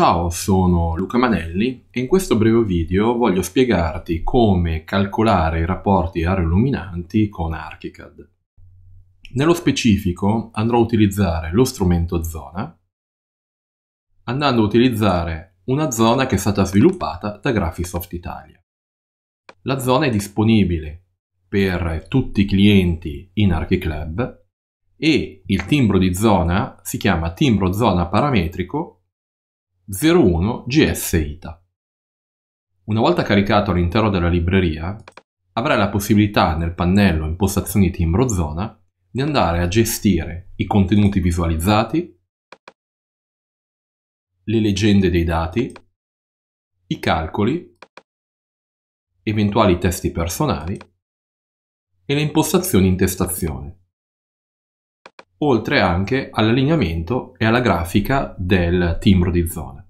Ciao, sono Luca Manelli e in questo breve video voglio spiegarti come calcolare i rapporti aeroluminanti con ArchiCAD. Nello specifico andrò a utilizzare lo strumento zona, andando a utilizzare una zona che è stata sviluppata da Graphisoft Italia. La zona è disponibile per tutti i clienti in ArchiClub e il timbro di zona si chiama timbro zona parametrico 01 GS ITA. Una volta caricato all'interno della libreria, avrai la possibilità nel pannello Impostazioni timbro zona di andare a gestire i contenuti visualizzati, le leggende dei dati, i calcoli, eventuali testi personali e le impostazioni in testazione oltre anche all'allineamento e alla grafica del timbro di zona.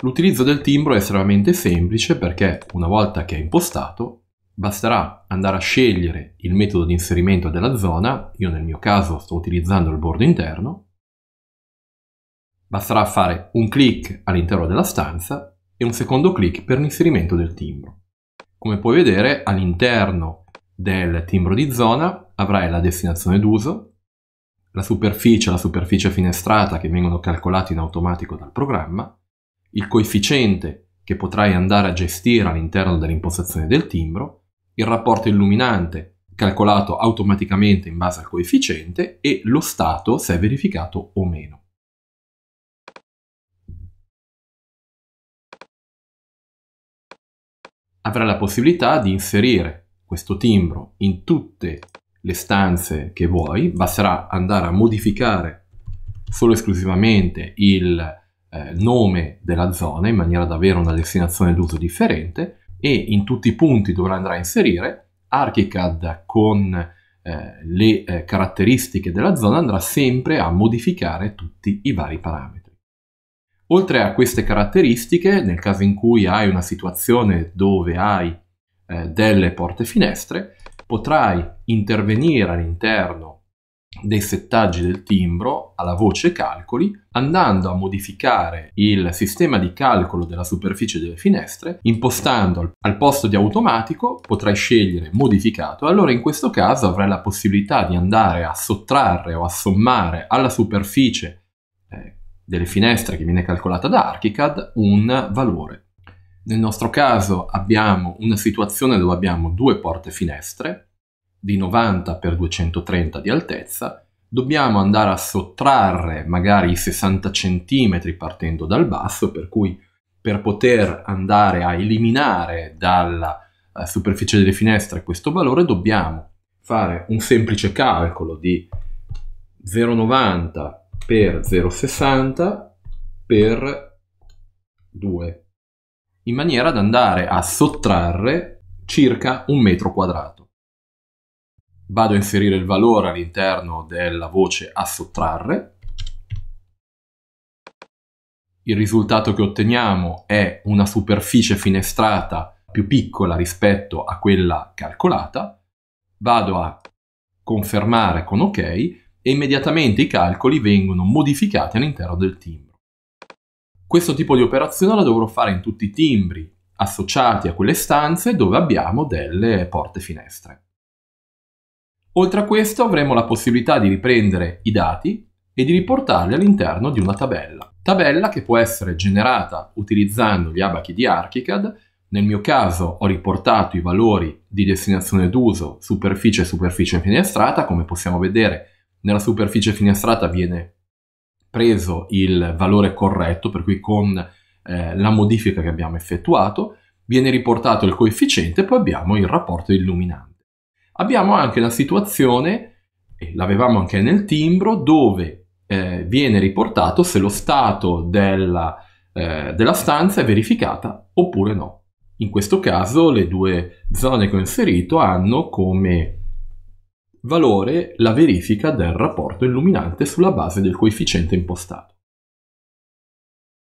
L'utilizzo del timbro è estremamente semplice perché una volta che è impostato basterà andare a scegliere il metodo di inserimento della zona, io nel mio caso sto utilizzando il bordo interno, basterà fare un clic all'interno della stanza e un secondo clic per l'inserimento del timbro. Come puoi vedere all'interno del timbro di zona avrai la destinazione d'uso, la superficie e la superficie finestrata che vengono calcolati in automatico dal programma, il coefficiente che potrai andare a gestire all'interno dell'impostazione del timbro, il rapporto illuminante calcolato automaticamente in base al coefficiente e lo stato se è verificato o meno. Avrai la possibilità di inserire questo timbro in tutte le stanze che vuoi, basterà andare a modificare solo esclusivamente il eh, nome della zona in maniera da avere una destinazione d'uso differente e in tutti i punti dove andrà a inserire Archicad con eh, le eh, caratteristiche della zona andrà sempre a modificare tutti i vari parametri. Oltre a queste caratteristiche, nel caso in cui hai una situazione dove hai eh, delle porte finestre, potrai intervenire all'interno dei settaggi del timbro alla voce calcoli andando a modificare il sistema di calcolo della superficie delle finestre impostando al, al posto di automatico potrai scegliere modificato allora in questo caso avrai la possibilità di andare a sottrarre o a sommare alla superficie eh, delle finestre che viene calcolata da ArchiCAD un valore nel nostro caso abbiamo una situazione dove abbiamo due porte finestre di 90 x 230 di altezza, dobbiamo andare a sottrarre magari i 60 cm partendo dal basso, per cui per poter andare a eliminare dalla eh, superficie delle finestre questo valore dobbiamo fare un semplice calcolo di 0,90 per 0,60 per 2 in maniera da andare a sottrarre circa un metro quadrato. Vado a inserire il valore all'interno della voce a sottrarre. Il risultato che otteniamo è una superficie finestrata più piccola rispetto a quella calcolata. Vado a confermare con OK e immediatamente i calcoli vengono modificati all'interno del timbro. Questo tipo di operazione la dovrò fare in tutti i timbri associati a quelle stanze dove abbiamo delle porte finestre. Oltre a questo avremo la possibilità di riprendere i dati e di riportarli all'interno di una tabella. Tabella che può essere generata utilizzando gli abachi di ArchiCAD. Nel mio caso ho riportato i valori di destinazione d'uso, superficie e superficie finestrata. Come possiamo vedere, nella superficie finestrata viene preso il valore corretto, per cui con eh, la modifica che abbiamo effettuato viene riportato il coefficiente e poi abbiamo il rapporto illuminante. Abbiamo anche la situazione, e l'avevamo anche nel timbro, dove eh, viene riportato se lo stato della, eh, della stanza è verificata oppure no. In questo caso le due zone che ho inserito hanno come valore la verifica del rapporto illuminante sulla base del coefficiente impostato.